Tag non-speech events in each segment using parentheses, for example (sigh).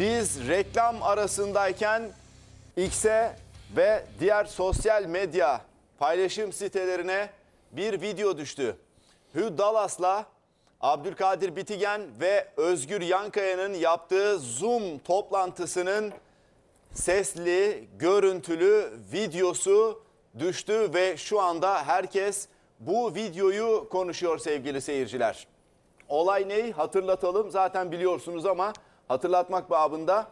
Biz reklam arasındayken X'e ve diğer sosyal medya paylaşım sitelerine bir video düştü. Hugh Dallasla, Abdülkadir Bitigen ve Özgür Yankaya'nın yaptığı Zoom toplantısının sesli, görüntülü videosu düştü ve şu anda herkes bu videoyu konuşuyor sevgili seyirciler. Olay ney? Hatırlatalım. Zaten biliyorsunuz ama hatırlatmak babında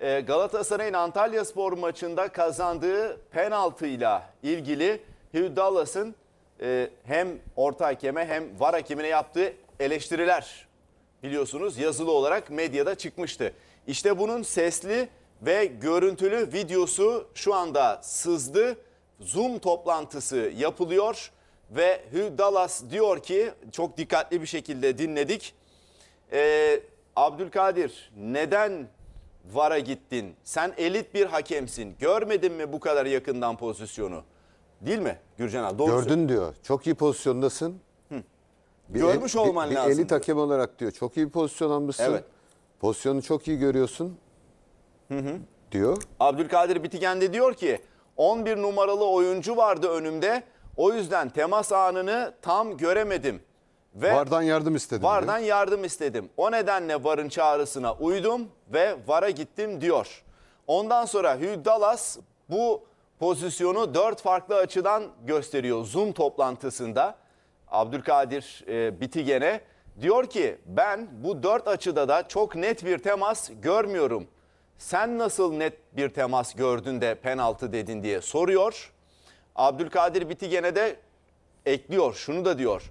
e, Galatasaray'ın Antalya Spor maçında kazandığı penaltıyla ilgili Hugh Dallas'ın e, hem orta hakeme hem var hakemine yaptığı eleştiriler biliyorsunuz yazılı olarak medyada çıkmıştı. İşte bunun sesli ve görüntülü videosu şu anda sızdı. Zoom toplantısı yapılıyor ve Hugh Dallas diyor ki çok dikkatli bir şekilde dinledik. Ee, Abdülkadir neden VAR'a gittin? Sen elit bir hakemsin. Görmedin mi bu kadar yakından pozisyonu? Değil mi Gürcan abi? Doğrusu. Gördün diyor. Çok iyi pozisyondasın. Hı. Bir Görmüş el, olman bir, lazım. Bir elit hakem olarak diyor. Çok iyi bir pozisyon almışsın. Evet. Pozisyonu çok iyi görüyorsun. Hı hı. Diyor. Abdülkadir Bitigen de diyor ki 11 numaralı oyuncu vardı önümde. O yüzden temas anını tam göremedim. Ve Vardan yardım istedim. Vardan yardım istedim. O nedenle VAR'ın çağrısına uydum ve VAR'a gittim diyor. Ondan sonra Hugh Dallas bu pozisyonu dört farklı açıdan gösteriyor Zoom toplantısında. Abdülkadir e, Bitigen'e diyor ki ben bu dört açıda da çok net bir temas görmüyorum. Sen nasıl net bir temas gördün de penaltı dedin diye soruyor. Abdülkadir Bitigen'e de ekliyor şunu da diyor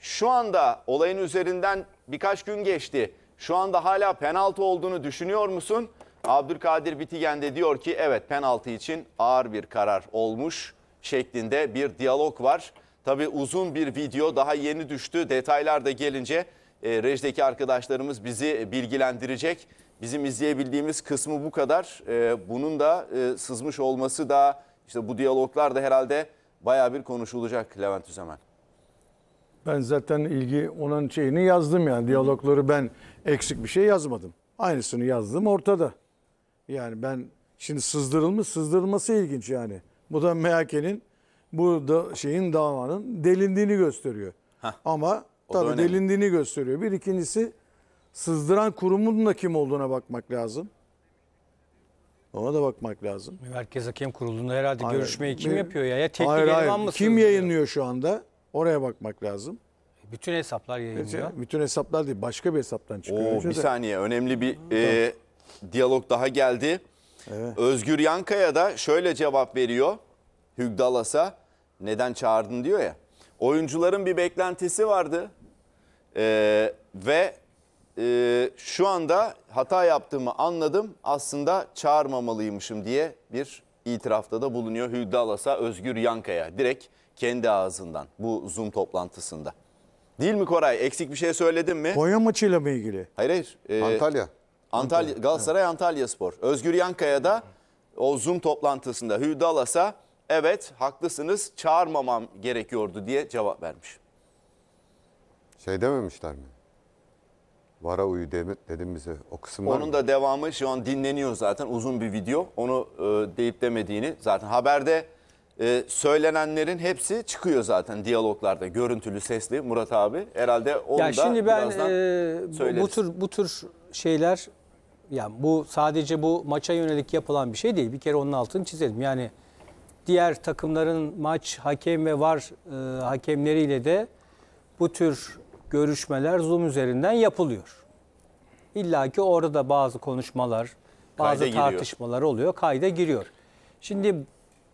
şu anda olayın üzerinden birkaç gün geçti. Şu anda hala penaltı olduğunu düşünüyor musun? Abdülkadir Bitigen de diyor ki evet penaltı için ağır bir karar olmuş şeklinde bir diyalog var. Tabi uzun bir video daha yeni düştü. Detaylar da gelince e, rejideki arkadaşlarımız bizi bilgilendirecek. Bizim izleyebildiğimiz kısmı bu kadar. E, bunun da e, sızmış olması da işte bu diyaloglar da herhalde baya bir konuşulacak Levent Üzemen. Ben zaten ilgi onun şeyini yazdım yani. Diyalogları ben eksik bir şey yazmadım. Aynısını yazdım ortada. Yani ben şimdi sızdırılmış sızdırılması ilginç yani. Bu da MHK'nin bu da şeyin davanın delindiğini gösteriyor. Heh. Ama tabii delindiğini gösteriyor. Bir ikincisi sızdıran kurumun da kim olduğuna bakmak lazım. Ona da bakmak lazım. Merkez Hakem Kurulu'nda herhalde hayır. görüşmeyi kim yapıyor ya? Ya teknik hayır, hayır. Kim yayınlıyor şu anda? Oraya bakmak lazım. Bütün hesaplar yayınlıyor. Bütün hesaplar değil başka bir hesaptan çıkıyor. Oo, bir de. saniye önemli bir e, diyalog daha geldi. Evet. Özgür Yankaya da şöyle cevap veriyor. Hügdalas'a neden çağırdın diyor ya. Oyuncuların bir beklentisi vardı. Ee, ve e, şu anda hata yaptığımı anladım. Aslında çağırmamalıymışım diye bir itirafta da bulunuyor Hügdalas'a Özgür Yankaya. Direkt kendi ağzından bu Zoom toplantısında. Değil mi Koray? Eksik bir şey söyledim mi? Konya maçıyla mı ilgili? Hayır hayır. Ee, Antalya. Antalya Galatasaray Antalya Spor. Özgür Yankaya da o Zoom toplantısında Hüdalas'a evet haklısınız çağırmamam gerekiyordu diye cevap vermiş. Şey dememişler mi? Vara uyu de- dedim bize. O kısım Onun mı? da devamı şu an dinleniyor zaten uzun bir video. Onu e, deyip demediğini zaten haberde e, söylenenlerin hepsi çıkıyor zaten diyaloglarda görüntülü sesli Murat abi herhalde onu ya da şimdi ben e, bu tür bu tür şeyler yani bu sadece bu maça yönelik yapılan bir şey değil. Bir kere onun altını çizelim. Yani diğer takımların maç hakem ve var e, hakemleriyle de bu tür görüşmeler Zoom üzerinden yapılıyor. İlla ki orada da bazı konuşmalar, Kayda bazı giriyor. tartışmalar oluyor, kayda giriyor. Şimdi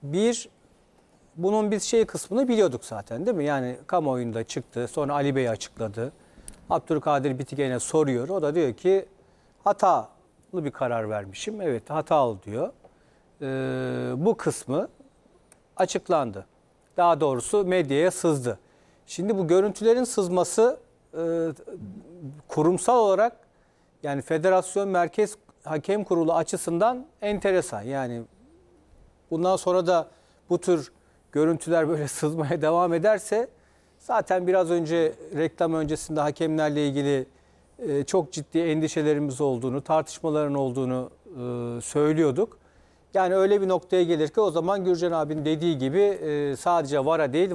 bir bunun biz şey kısmını biliyorduk zaten değil mi? Yani kamuoyunda çıktı. Sonra Ali Bey açıkladı. Abdülkadir Bitigen'e soruyor. O da diyor ki hatalı bir karar vermişim. Evet hatalı diyor. Ee, bu kısmı açıklandı. Daha doğrusu medyaya sızdı. Şimdi bu görüntülerin sızması e, kurumsal olarak yani Federasyon Merkez Hakem Kurulu açısından enteresan. Yani bundan sonra da bu tür görüntüler böyle (laughs) sızmaya devam ederse zaten biraz önce reklam öncesinde hakemlerle ilgili e, çok ciddi endişelerimiz olduğunu, tartışmaların olduğunu e, söylüyorduk. Yani öyle bir noktaya gelir ki o zaman Gürcan abinin dediği gibi e, sadece VAR'a değil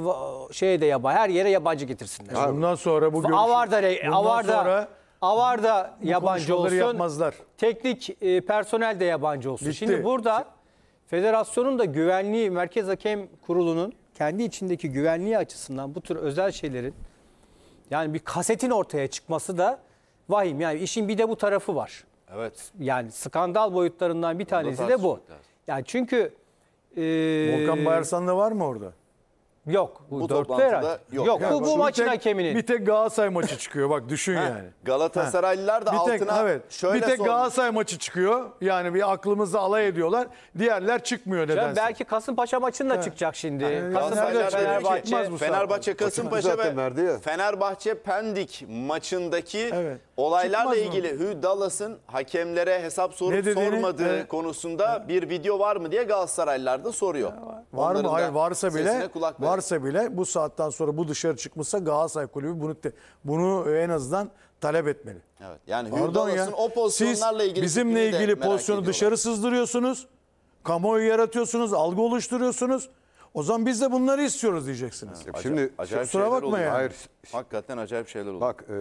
şeye de yaba her yere yabancı getirsinler. Ya bundan sonra bu görüşüm, Avarda, Avarda, sonra Avarda yabancı olsun. Yapmazlar. Teknik e, personel de yabancı olsun. Bitti. Şimdi burada şey- Federasyonun da güvenliği, Merkez Hakem Kurulu'nun kendi içindeki güvenliği açısından bu tür özel şeylerin yani bir kasetin ortaya çıkması da vahim. Yani işin bir de bu tarafı var. Evet. Yani skandal boyutlarından bir tanesi de bu. Yani çünkü... E, Volkan da var mı orada? Yok. Bu, bu toplantıda yok. yok. Yani bu, bu maçın tek, hakeminin. Bir tek Galatasaray maçı çıkıyor bak düşün yani. Galatasaraylılar da bir tek, altına evet, şöyle Bir tek sormuş. Galatasaray maçı çıkıyor. Yani bir aklımızı alay ediyorlar. Diğerler çıkmıyor nedense. Ya belki Kasımpaşa maçının da çıkacak şimdi. Yani, Kasımpaşa Fenerbahçe, Fenerbahçe Kasımpaşa ve Fenerbahçe Pendik maçındaki evet. Olaylarla Çıkmaz mı? ilgili Hugh Dallas'ın hakemlere hesap Ne sorup sormadığı Evet. konusunda bir video var mı diye Galatasaraylılar da soruyor. Var mı? Hayır varsa bile kulak varsa bile bu saatten sonra bu dışarı çıkmışsa Galatasaray Kulübü bunu bunu en azından talep etmeli. Evet. Yani Hugh Pardon ya. o pozisyonlarla Siz ilgili bizimle fikrini de ilgili pozisyonu dışarı sızdırıyorsunuz. Kamuoyu yaratıyorsunuz, algı oluşturuyorsunuz. O zaman biz de bunları istiyoruz diyeceksiniz. Şimdi Acayip kusura şeyler bakma oluyor. yani. Hayır. Hakikaten acayip şeyler oluyor. Bak e,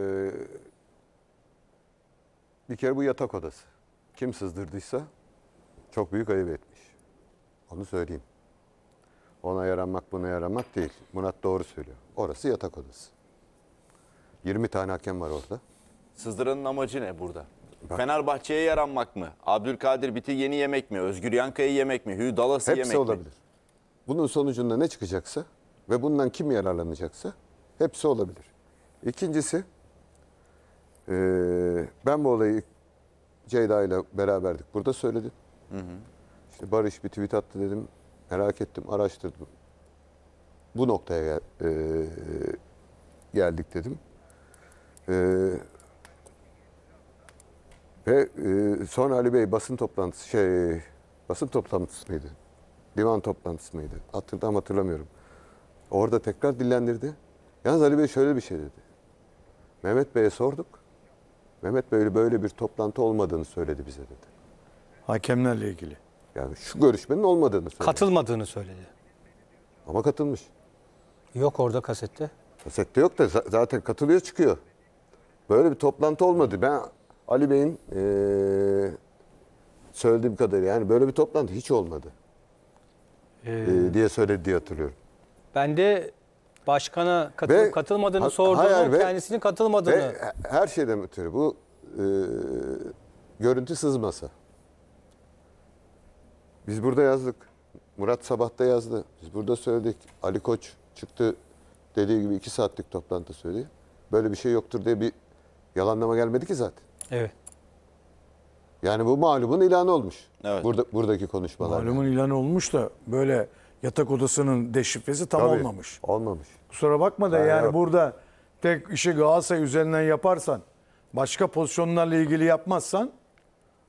bir kere bu yatak odası. Kim sızdırdıysa çok büyük ayıp etmiş. Onu söyleyeyim. Ona yaranmak buna yaranmak değil. Murat doğru söylüyor. Orası yatak odası. 20 tane hakem var orada. Sızdıranın amacı ne burada? Fenerbahçe'ye yaranmak mı? Abdülkadir Biti yeni yemek mi? Özgür Yanka'yı yemek mi? Hü Dalas'ı yemek mi? Hepsi olabilir. Bunun sonucunda ne çıkacaksa ve bundan kim yararlanacaksa hepsi olabilir. İkincisi ee, ben bu olayı Ceyda ile beraberdik. Burada söyledim. Hı hı. İşte Barış bir tweet attı dedim. Merak ettim, araştırdım. Bu noktaya gel, e, geldik dedim. E, ve e, sonra Ali Bey basın toplantısı şey basın toplantısı mıydı? Divan toplantısı mıydı? Hatırlam hatırlamıyorum. Orada tekrar dillendirdi. Yalnız Ali Bey şöyle bir şey dedi. Mehmet Bey'e sorduk. Mehmet böyle böyle bir toplantı olmadığını söyledi bize dedi. Hakemlerle ilgili. Yani şu görüşmenin olmadığını söyledi. Katılmadığını söyledi. Ama katılmış. Yok orada kasette. Kasette yok da zaten katılıyor çıkıyor. Böyle bir toplantı olmadı. Ben Ali Bey'in ee, söylediğim kadarıyla yani böyle bir toplantı hiç olmadı. Ee, diye söyledi diye hatırlıyorum. Ben de Başkana katılıp ve, katılmadığını sordu. hayır, ve, kendisinin katılmadığını. Ve her şeyden ötürü bu e, görüntü sızması. Biz burada yazdık. Murat Sabah'ta yazdı. Biz burada söyledik. Ali Koç çıktı dediği gibi iki saatlik toplantı söyledi. Böyle bir şey yoktur diye bir yalanlama gelmedi ki zaten. Evet. Yani bu malumun ilanı olmuş. Evet. Burada, buradaki konuşmalar. Malumun ilanı olmuş da böyle yatak odasının deşifresi tam Tabii, olmamış. Olmamış. Kusura bakma da yani, yani yok. burada tek işi Galatasaray üzerinden yaparsan, başka pozisyonlarla ilgili yapmazsan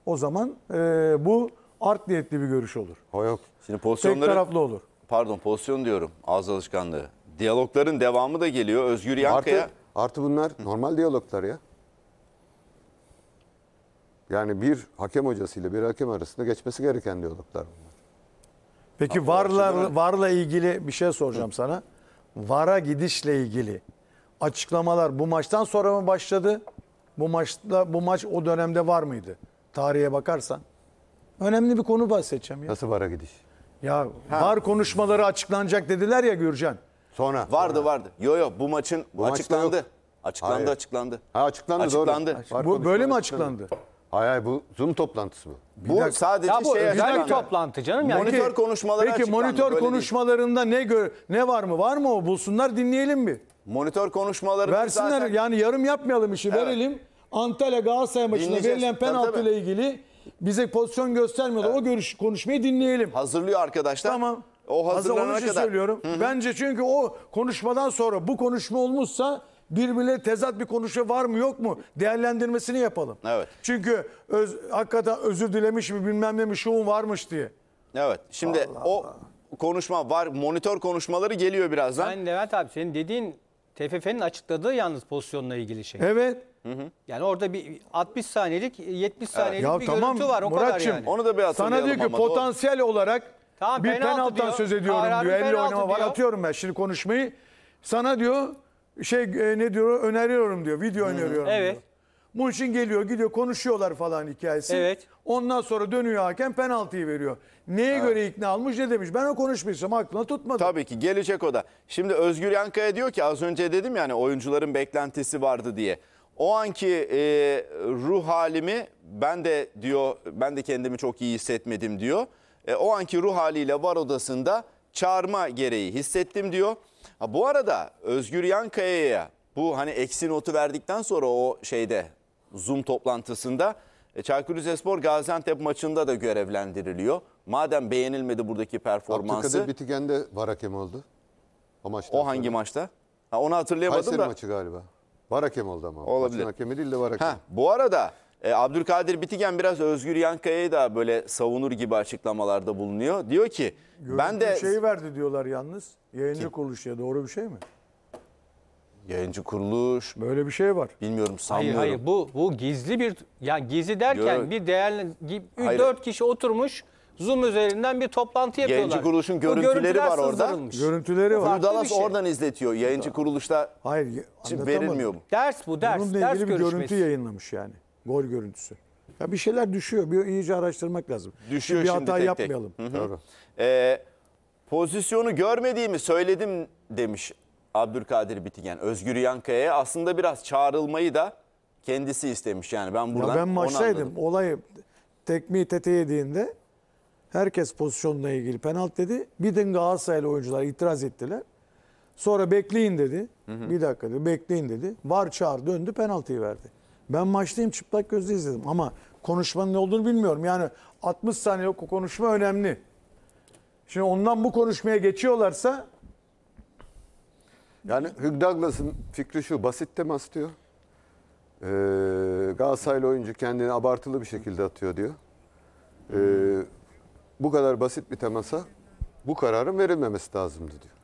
o zaman e, bu art niyetli bir görüş olur. O yok. Şimdi pozisyonları, tek taraflı olur. Pardon pozisyon diyorum ağız alışkanlığı. Diyalogların devamı da geliyor Özgür Yankaya. Artı, artı bunlar Hı. normal diyaloglar ya. Yani bir hakem hocasıyla bir hakem arasında geçmesi gereken diyaloglar bunlar. Peki Ama varlar varla ilgili bir şey soracağım Hı. sana. Vara gidişle ilgili açıklamalar bu maçtan sonra mı başladı? Bu maçta bu maç o dönemde var mıydı? Tarihe bakarsan. Önemli bir konu bahsedeceğim ya. Nasıl vara gidiş? Ya ha. var konuşmaları açıklanacak dediler ya Gürcan. Sonra. Vardı sonra. vardı. Yo yo bu maçın bu açıklandı. Maçta açıklandı Hayır. açıklandı. Ha açıklandı, açıklandı. doğru. Açıklandı. Bu böyle mi açıklandı? Hay hay bu Zoom toplantısı mı? Bu dakika. sadece Ya bu şey özel açıklandı. toplantı canım yani. Monitör konuşmaları Peki monitör böyle değil. konuşmalarında ne gör ne var mı? Var mı o? Bulsunlar dinleyelim mi? Monitör konuşmaları Versinler zaten yani yarım yapmayalım işi verelim. Antalya Galatasaray maçında verilen penaltı ile ilgili bize pozisyon göstermiyorlar. O görüş konuşmayı dinleyelim. hazırlıyor arkadaşlar. Tamam. O Hazır hazırlanana onun için kadar. söylüyorum. Bence çünkü o konuşmadan sonra bu konuşma olmuşsa birbirine tezat bir konuşma var mı yok mu değerlendirmesini yapalım. Evet. Çünkü öz, hakikaten özür dilemiş mi bilmem ne mi şovun varmış diye. Evet. Şimdi Allah o Allah. konuşma var monitör konuşmaları geliyor birazdan. Yani Levent abi senin dediğin TFF'nin açıkladığı yalnız pozisyonla ilgili şey. Evet. Hı hı. Yani orada bir 60 saniyelik 70 saniyelik evet. bir ya, tamam, görüntü var o Muratçım, kadar yani. Onu da bir Sana diyor ki potansiyel doğru. olarak tamam, bir penaltıdan diyor. söz ediyorum diyor. Elle oynama diyor. var atıyorum ben şimdi konuşmayı. Sana diyor şey e, ne diyor öneriyorum diyor. Video öneriyorum evet. diyor. Bunun için geliyor gidiyor konuşuyorlar falan hikayesi. Evet. Ondan sonra dönüyor hakem penaltıyı veriyor. Neye evet. göre ikna almış ne demiş? Ben o konuşmayacağım aklına tutmadı. Tabii ki gelecek o da. Şimdi Özgür Yankaya diyor ki az önce dedim yani oyuncuların beklentisi vardı diye. O anki e, ruh halimi ben de diyor ben de kendimi çok iyi hissetmedim diyor. E, o anki ruh haliyle var odasında çağırma gereği hissettim diyor. Ha, bu arada Özgür Yankaya'ya bu hani eksi notu verdikten sonra o şeyde Zoom toplantısında e, Çaykur Rizespor Gaziantep maçında da görevlendiriliyor. Madem beğenilmedi buradaki performansı. Abdülkadir Bitigen de var hakem oldu. O, maçta. o hangi sonra. maçta? Ha, onu hatırlayamadım Kayseri da. Kayseri maçı galiba. Var hakem oldu ama. Olabilir. Maçın hakemi değil de var hakem. Ha, bu arada e, Abdülkadir Bitigen biraz Özgür Yankaya'yı da böyle savunur gibi açıklamalarda bulunuyor. Diyor ki Görüntü ben de... şey verdi diyorlar yalnız. Yayıncı Kim? doğru bir şey mi? Yayıncı kuruluş. Böyle bir şey var. Bilmiyorum sanmıyorum. Hayır hayır bu, bu gizli bir... Ya gizli derken Yok. bir değerli... Hayır. Dört kişi oturmuş... Zoom üzerinden bir toplantı yapıyorlar. Yayıncı kuruluşun görüntüleri var orada. Görüntüleri var. Hurdalas şey. oradan izletiyor. Yayıncı kuruluşta Hayır, verilmiyor bu. Ders bu ders. Bununla ders bir görüntü yayınlamış yani. Gol görüntüsü. Ya bir şeyler düşüyor. Bir iyice araştırmak lazım. Düşüyor şimdi bir hata tek yapmayalım. Tek. Hı hı. Ee, pozisyonu görmediğimi söyledim demiş Abdülkadir Bitigen. Özgür Yankaya'ya aslında biraz çağrılmayı da kendisi istemiş. Yani ben buradan ya ben maçtaydım. Olayı tekmi tete yediğinde herkes pozisyonla ilgili penaltı dedi. Bir de Galatasaraylı oyuncular itiraz ettiler. Sonra bekleyin dedi. Hı hı. Bir dakika dedi. Bekleyin dedi. Var çağır döndü penaltıyı verdi. Ben maçtayım çıplak gözle izledim ama konuşmanın ne olduğunu bilmiyorum. Yani 60 saniye o konuşma önemli. Şimdi ondan bu konuşmaya geçiyorlarsa yani Hugh Douglas'ın fikri şu basit temas diyor. Ee, Galatasaraylı oyuncu kendini abartılı bir şekilde atıyor diyor. Ee, bu kadar basit bir temasa bu kararın verilmemesi lazımdı diyor.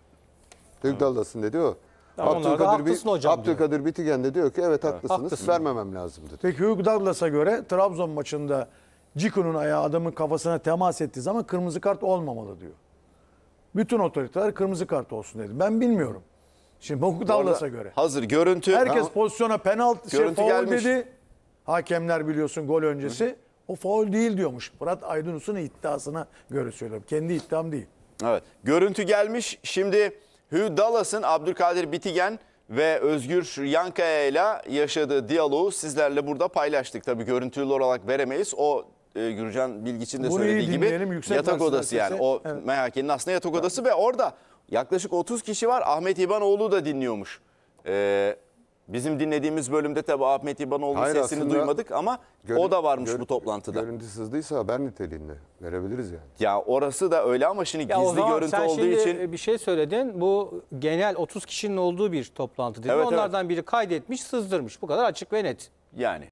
Hugh Douglas'ın dediği o. Tamam, Abdülkadir, haklısın hocam Abdülkadir Bitigen de diyor ki evet haklısınız Haklısın. vermemem lazım dedi. Peki Hugh Douglas'a göre Trabzon maçında Ciku'nun ayağı adamın kafasına temas ettiği zaman kırmızı kart olmamalı diyor. Bütün otoriteler kırmızı kart olsun dedi. Ben bilmiyorum. Şimdi Hugh Douglas'a göre. Hazır görüntü. Herkes Ha, pozisyona penaltı şey, Görüntü gelmiş. dedi. Hakemler biliyorsun gol öncesi. O faul değil diyormuş. Fırat Aydınus'un iddiasına göre söylüyorum. Kendi iddiam değil. Evet. Görüntü gelmiş. Şimdi Hugh Dallas'ın Abdülkadir Bitigen ve Özgür Yankaya ile yaşadığı diyaloğu sizlerle burada paylaştık. Tabii görüntülü olarak veremeyiz. O e, Gürcan Bilgiç'in de Bunu söylediği gibi yatak odası yani. O evet. MHK'nin aslında yatak odası evet. ve orada yaklaşık 30 kişi var. Ahmet İbanoğlu da dinliyormuş. Ee, Bizim dinlediğimiz bölümde tabi Ahmet İbanoğlu'nun sesini duymadık ama o da varmış bu toplantıda. Görüntü sızdıysa haber niteliğinde verebiliriz yani. Ya orası da öyle ama şimdi Ya gizli görüntü sen olduğu şimdi için bir şey söyledin. Bu genel 30 kişinin olduğu bir toplantı dedin. Evet, evet. Onlardan biri kaydetmiş, sızdırmış. Bu kadar açık ve net. yani